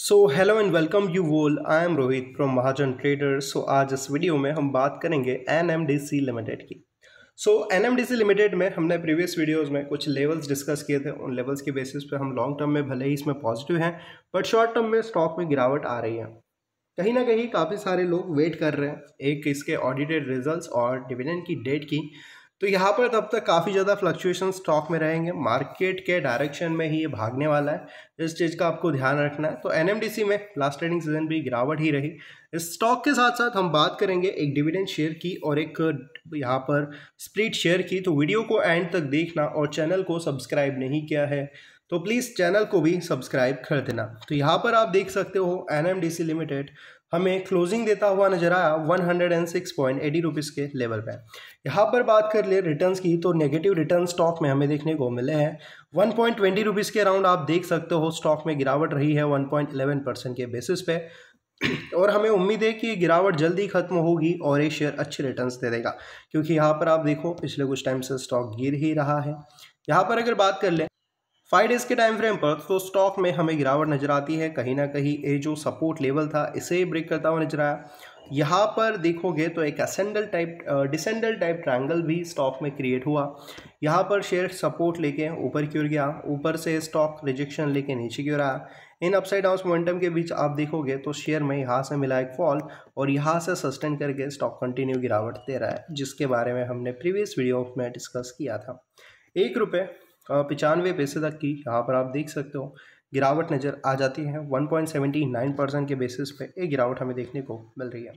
so hello and welcome you all I am Rohit from Mahajan trader so आज इस video में हम बात करेंगे N M D C limited की so N M D C limited में हमने प्रीवियस वीडियोस में कुछ लेवल्स डिस्कस किए थे उन लेवल्स के बेसिस पे हम लॉन्ग टर्म में भले ही इसमें पॉजिटिव हैं बट शॉर्ट टर्म में स्टॉक में गिरावट आ रही है कहीं ना कहीं काफ़ी सारे लोग वेट कर रहे हैं एक इसके ऑडिटेड रिजल्ट और डिविडेंड की डेट की तो यहाँ पर तब तक काफ़ी ज़्यादा फ्लक्चुएशन स्टॉक में रहेंगे मार्केट के डायरेक्शन में ही ये भागने वाला है इस चीज़ का आपको ध्यान रखना है तो एन में लास्ट ट्रेडिंग सीजन भी गिरावट ही रही इस स्टॉक के साथ साथ हम बात करेंगे एक डिविडेंड शेयर की और एक यहाँ पर स्प्लिट शेयर की तो वीडियो को एंड तक देखना और चैनल को सब्सक्राइब नहीं किया है तो प्लीज़ चैनल को भी सब्सक्राइब कर देना तो यहाँ पर आप देख सकते हो एन लिमिटेड हमें क्लोजिंग देता हुआ नजर आया one hundred and six point eighty rupees के लेवल पे यहाँ पर बात कर ले रिटर्न की तो नेगेटिव रिटर्न स्टॉक में हमें देखने को मिले हैं वन पॉइंट ट्वेंटी रुपीज़ के अराउंड आप देख सकते हो स्टॉक में गिरावट रही है वन पॉइंट एलेवन परसेंट के बेसिस पे और हमें उम्मीद है कि गिरावट जल्दी खत्म होगी और ये शेयर अच्छे रिटर्न दे देगा क्योंकि यहाँ पर आप देखो पिछले कुछ टाइम से स्टॉक गिर ही रहा है यहाँ पर अगर बात कर लें फाइव डेज़ के टाइम फ्रेम पर तो स्टॉक में हमें गिरावट नज़र आती है कहीं ना कहीं ये जो सपोर्ट लेवल था इसे ब्रेक करता हुआ नजर आया यहाँ पर देखोगे तो एक ascending type descending type triangle भी स्टॉक में क्रिएट हुआ यहाँ पर शेयर सपोर्ट लेके ऊपर की ओर गया ऊपर से स्टॉक रिजेक्शन लेके नीचे की ओर आया इन अपसाइड डाउन मोमेंटम के बीच आप देखोगे तो शेयर में यहाँ से मिला एक फॉल और यहाँ से सस्टेन करके स्टॉक कंटिन्यू गिरावट दे रहा है जिसके बारे में हमने प्रीवियस वीडियो में डिस्कस किया था एक रुपये पचानवे पैसे तक की यहाँ पर आप देख सकते हो गिरावट नज़र आ जाती है 1.79 परसेंट के बेसिस पे ये गिरावट हमें देखने को मिल रही है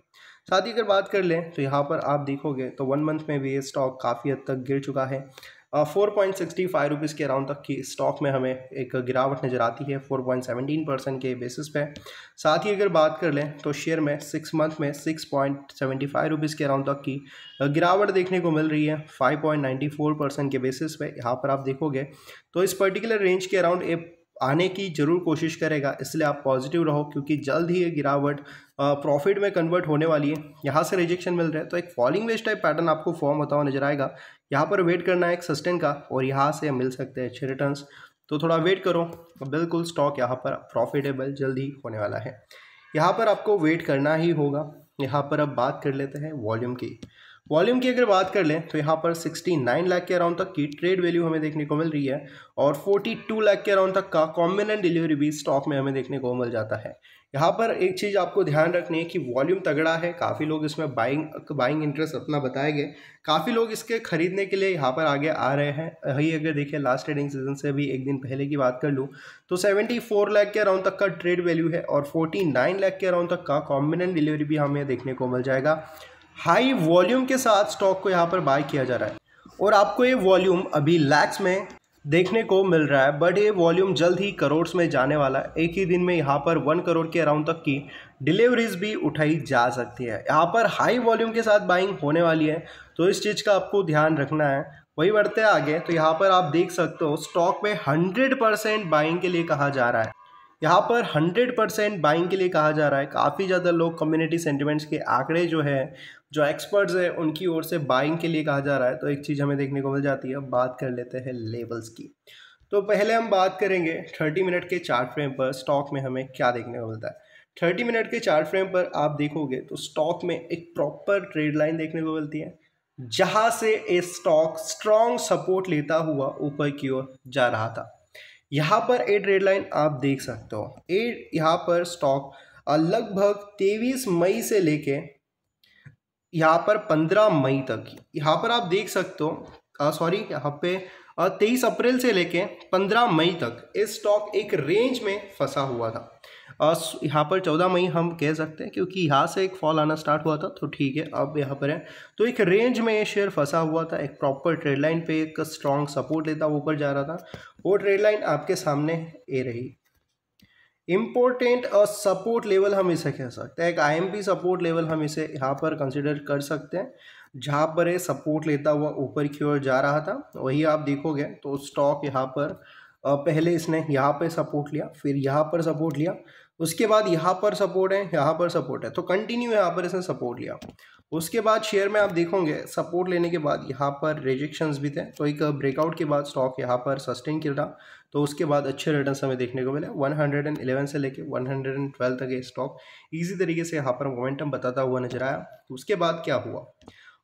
साथ ही अगर बात कर लें तो यहाँ पर आप देखोगे तो वन मंथ में भी ये स्टॉक काफ़ी हद तक गिर चुका है four point sixty five rupees के अराउंड तक की स्टॉक में हमें एक गिरावट नज़र आती है फोर पॉइंट सेवनटीन परसेंट के बेसिस पे साथ ही अगर बात कर लें तो शेयर में सिक्स मंथ में six point seventy five rupees के अराउंड तक की uh, गिरावट देखने को मिल रही है five point ninety four percent के बेसिस पे यहाँ पर आप देखोगे तो इस पर्टिकुलर रेंज के अराउंड ए आने की जरूर कोशिश करेगा इसलिए आप पॉजिटिव रहो क्योंकि जल्द ही ये गिरावट प्रॉफिट में कन्वर्ट होने वाली है यहाँ से रिजेक्शन मिल रहा है तो एक फॉलिंग वेज टाइप पैटर्न आपको फॉर्म होता हुआ नजर आएगा यहाँ पर वेट करना है एक सस्टेन का और यहाँ से मिल सकते हैं अच्छे रिटर्न तो थोड़ा वेट करो बिल्कुल स्टॉक यहाँ पर प्रॉफिटेबल जल्द ही होने वाला है यहाँ पर आपको वेट करना ही होगा यहाँ पर अब बात कर लेते हैं वॉल्यूम की वॉल्यूम की अगर बात कर लें तो यहाँ पर 69 लाख के अराउंड तक की ट्रेड वैल्यू हमें देखने को मिल रही है और 42 लाख के अराउंड तक का कॉम्बिनेंट डिलीवरी भी स्टॉक में हमें देखने को मिल जाता है यहाँ पर एक चीज़ आपको ध्यान रखनी है कि वॉल्यूम तगड़ा है काफ़ी लोग इसमें बाइंग बाइंग इंटरेस्ट अपना बताए गए काफ़ी लोग इसके खरीदने के लिए यहाँ पर आगे आ रहे हैं यही अगर देखिए लास्ट ट्रेडिंग सीजन से भी एक दिन पहले की बात कर लूँ तो 74 लाख के अराउंड तक का ट्रेड वैल्यू है और 49 लाख के अराउंड तक का कॉम्बिनेंट डिलीवरी भी हमें देखने को मिल जाएगा हाई वॉल्यूम के साथ स्टॉक को यहाँ पर बाय किया जा रहा है और आपको ये वॉल्यूम अभी लैक्स में देखने को मिल रहा है बट ये वॉल्यूम जल्द ही करोड़ में जाने वाला है एक ही दिन में यहाँ पर वन करोड़ के अराउंड तक की डिलीवरीज भी उठाई जा सकती है यहाँ पर हाई वॉल्यूम के साथ बाइंग होने वाली है तो इस चीज़ का आपको ध्यान रखना है वही बढ़ते आगे तो यहाँ पर आप देख सकते हो स्टॉक में हंड्रेड परसेंट बाइंग के लिए कहा जा रहा है यहाँ पर 100 परसेंट बाइंग के लिए कहा जा रहा है काफ़ी ज़्यादा लोग कम्युनिटी सेंटिमेंट्स के आंकड़े जो है जो एक्सपर्ट्स हैं उनकी ओर से बाइंग के लिए कहा जा रहा है तो एक चीज़ हमें देखने को मिल जाती है अब बात कर लेते हैं लेवल्स की तो पहले हम बात करेंगे 30 मिनट के चार्ट फ्रेम पर स्टॉक में हमें क्या देखने को मिलता है थर्टी मिनट के चार्ट फ्रेम पर आप देखोगे तो स्टॉक में एक प्रॉपर ट्रेड लाइन देखने को मिलती है जहाँ से ये स्टॉक स्ट्रॉन्ग सपोर्ट लेता हुआ ऊपर की ओर जा रहा था यहाँ पर ए ट्रेड लाइन आप देख सकते हो ए यहाँ पर स्टॉक लगभग तेईस मई से लेके यहाँ पर पंद्रह मई तक यहाँ पर आप देख सकते हो सॉरी यहाँ पे तेईस अप्रैल से लेके पंद्रह मई तक इस स्टॉक एक रेंज में फंसा हुआ था और यहाँ पर चौदह मई हम कह सकते हैं क्योंकि यहाँ से एक फॉल आना स्टार्ट हुआ था तो ठीक है अब यहाँ पर है तो एक रेंज में ये शेयर फंसा हुआ था एक प्रॉपर ट्रेड लाइन पे एक स्ट्रॉन्ग सपोर्ट लेता ऊपर जा रहा था वो ट्रेड लाइन आपके सामने ए रही इम्पोर्टेंट और सपोर्ट लेवल हम इसे कह सकते हैं एक आई सपोर्ट लेवल हम इसे यहाँ पर कंसिडर कर सकते हैं जहाँ पर ये सपोर्ट लेता हुआ ऊपर की ओर जा रहा था वही आप देखोगे तो स्टॉक यहाँ पर पहले इसने यहाँ पे सपोर्ट लिया फिर यहाँ पर सपोर्ट लिया उसके बाद यहाँ पर सपोर्ट है यहाँ पर सपोर्ट है तो कंटिन्यू यहाँ पर इसने सपोर्ट लिया उसके बाद शेयर में आप देखोगे सपोर्ट लेने के बाद यहाँ पर रिजेक्शंस भी थे तो एक ब्रेकआउट के बाद स्टॉक यहाँ पर सस्टेन किया था तो उसके बाद अच्छे रिटर्न हमें देखने को मिले 111 से लेके 112 तक ये स्टॉक ईजी तरीके से यहाँ पर मोमेंटम बताता हुआ नजर आया उसके बाद क्या हुआ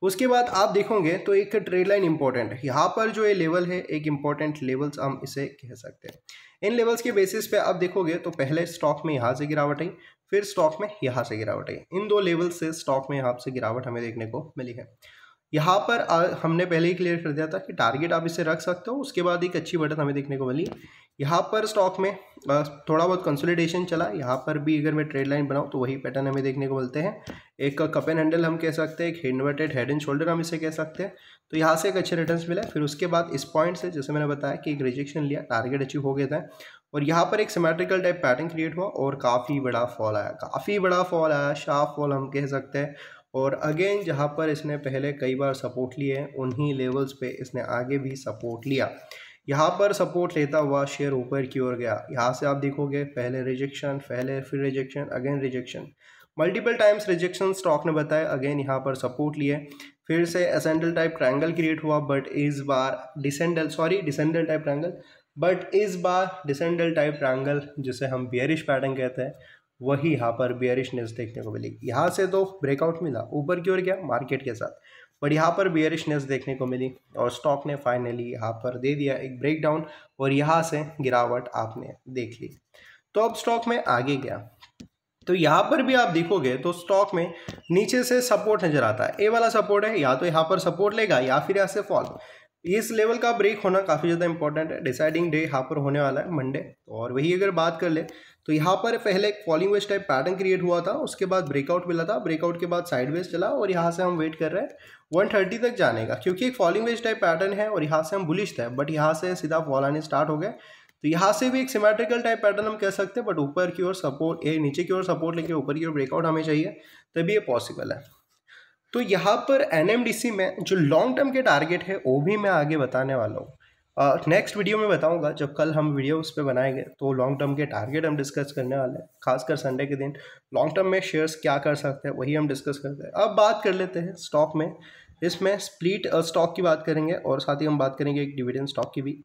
उसके बाद आप देखोगे तो एक ट्रेड लाइन इंपॉर्टेंट है यहाँ पर जो ये लेवल है एक इंपॉर्टेंट लेवल्स हम इसे कह सकते हैं इन लेवल्स के बेसिस पे आप देखोगे तो पहले स्टॉक में यहाँ से गिरावट आई फिर स्टॉक में यहाँ से गिरावट आई इन दो लेवल से स्टॉक में यहाँ से गिरावट हमें देखने को मिली है यहाँ पर आ, हमने पहले ही क्लियर कर दिया था कि टारगेट आप इसे रख सकते हो उसके बाद एक अच्छी बढ़त हमें देखने को मिली यहाँ पर स्टॉक में थोड़ा बहुत कंसोलिडेशन चला यहाँ पर भी अगर मैं ट्रेड लाइन बनाऊँ तो वही पैटर्न हमें देखने को मिलते हैं एक कप एंड हैंडल हम कह सकते हैं एक इन्वर्टेड हेड एंड शोल्डर हम इसे कह सकते हैं तो यहाँ से एक अच्छे रिटर्न मिला फिर उसके बाद इस पॉइंट से जैसे मैंने बताया कि एक रिजेक्शन लिया टारगेट अचीव हो गया था और यहाँ पर एक सिमेट्रिकल टाइप पैटर्न क्रिएट हुआ और काफ़ी बड़ा फॉल आया काफ़ी बड़ा फॉल आया शार्प फॉल हम कह सकते हैं और अगेन जहाँ पर इसने पहले कई बार सपोर्ट लिए उन्हीं लेवल्स पर इसने आगे भी सपोर्ट लिया यहाँ पर सपोर्ट लेता हुआ शेयर ऊपर की ओर गया यहाँ से आप देखोगे पहले रिजेक्शन पहले फिर rejection again rejection multiple times rejection stock ने बताया अगेन यहाँ पर सपोर्ट लिए फिर से असेंडल टाइप ट्रायंगल क्रिएट हुआ बट इस बार descending sorry descending type triangle but इस बार डिसेंडल टाइप ट्रायंगल जिसे हम बियरिश पैटर्न कहते हैं वही यहाँ पर बियरिशनेस देखने को मिली यहाँ से तो ब्रेकआउट मिला ऊपर की ओर गया मार्केट के साथ बट यहाँ पर बियरिशनेस देखने को मिली और स्टॉक ने फाइनली यहाँ पर दे दिया एक ब्रेकडाउन और यहाँ से गिरावट आपने देख ली तो अब स्टॉक में आगे गया तो यहाँ पर भी आप देखोगे तो स्टॉक में नीचे से सपोर्ट नजर आता है ए वाला सपोर्ट है या तो यहाँ पर सपोर्ट लेगा या फिर यहाँ से फॉल इस लेवल का ब्रेक होना काफ़ी ज़्यादा इंपॉर्टेंट है डिसाइडिंग डे यहाँ पर होने वाला है मंडे और वही अगर बात कर ले तो यहाँ पर पहले एक falling wedge type pattern create हुआ था उसके बाद ब्रेकआउट मिला था ब्रेकआउट के बाद साइड वेज चला और यहाँ से हम वेट कर रहे हैं वन थर्टी तक जाने का क्योंकि एक फॉलिंग वेज टाइप पैटर्न है और यहाँ से हम बुलिश थे बट यहाँ से सीधा फॉल आने स्टार्ट हो गए तो यहाँ से भी एक सिमेट्रिकल टाइप पैटर्न हम कह सकते हैं बट ऊपर की ओर सपोर्ट ए नीचे की ओर सपोर्ट लेके ऊपर की ओर ब्रेकआउट हमें चाहिए तभी ये पॉसिबल है तो यहाँ पर एन में जो लॉन्ग टर्म के टारगेट है वो भी मैं आगे बताने वाला हूँ नेक्स्ट uh, वीडियो में बताऊंगा जब कल हम वीडियो उस पर बनाएंगे तो लॉन्ग टर्म के टारगेट हम डिस्कस करने वाले हैं खासकर संडे के दिन लॉन्ग टर्म में शेयर्स क्या कर सकते हैं वही हम डिस्कस करते हैं अब बात कर लेते हैं स्टॉक में इसमें स्प्लिट स्टॉक की बात करेंगे और साथ ही हम बात करेंगे एक डिविडेंड स्टॉक की भी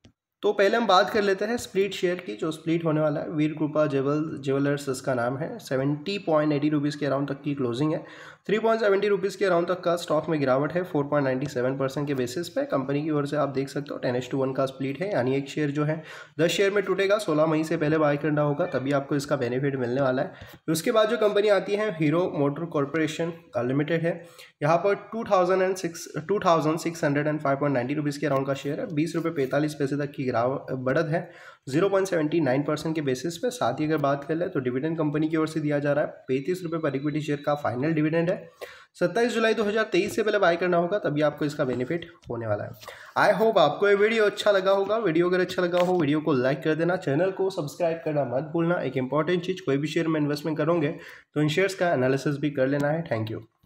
तो पहले हम बात कर लेते हैं स्प्लिट शेयर की जो स्प्लिट होने वाला है वीर कृपा जेवल ज्वेलर्स इसका नाम है सेवेंटी पॉइंट एटी रुपीज़ के अराउंड तक की क्लोजिंग है थ्री पॉइंट सेवेंटी रुपीज़ के अराउंड तक का स्टॉक में गिरावट है four point ninety seven percent के बेसिस पे कंपनी की ओर से आप देख सकते हो टेन एच टू वन का स्प्लिट है यानी एक शेयर जो है दस शेयर में टूटेगा सोलह मई से पहले बाय करना होगा तभी आपको इसका बेनिफिट मिलने वाला है उसके बाद जो कंपनी आती है हीरो मोटर कॉरपोरेशन लिमिटेड है यहाँ पर two thousand and six two thousand six hundred and five point ninety rupees के अराउंड का शेयर है बीस रुपये पैंतालीस पैसे तक की गिरावट बढ़त है 0.79 परसेंट के बेसिस पे साथ ही अगर बात कर ले तो डिविडेंड कंपनी की ओर से दिया जा रहा है पैंतीस रुपये पर इक्विटी शेयर का फाइनल डिविडेंड है सत्ताईस जुलाई 2023 से पहले बाय करना होगा तभी आपको इसका बेनिफिट होने वाला है आई होप आपको ये वीडियो अच्छा लगा होगा वीडियो अगर अच्छा लगा हो वीडियो को लाइक कर देना चैनल को सब्सक्राइब करना मत भूलना एक इंपॉर्टेंट चीज़ कोई भी शेयर में इन्वेस्टमेंट करोगे तो इन शेयर्स का एनालिसिस भी कर लेना है थैंक यू